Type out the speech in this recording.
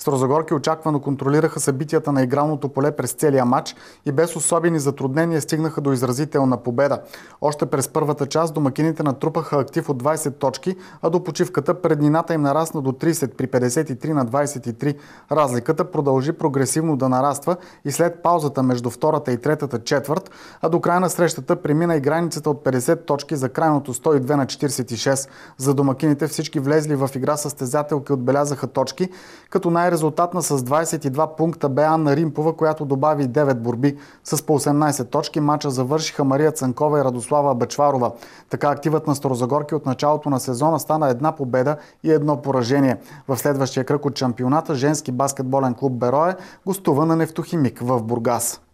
Строзагорки очаквано контролираха събитията на игралното поле през целия матч и без особени затруднения стигнаха до изразителна победа. Още през първата част домакините натрупаха актив от 20 точки, а до почивката преднината им нарасна до 30 при 53 на 23. Разликата продължи прогресивно да нараства и след паузата между втората и третата четвърт, а до края на срещата премина и границата от 50 точки за крайното 102 на 46. За домакините всички влезли в игра състезателки отбелязаха точки, като най най-резултатна с 22 пункта бе Анна Римпова, която добави 9 борби. С по 18 точки матча завършиха Мария Цанкова и Радослава Бечварова. Така активът на Старозагорки от началото на сезона стана една победа и едно поражение. В следващия кръг от шампионата женски баскетболен клуб Берое гостува на нефтохимик в Бургас.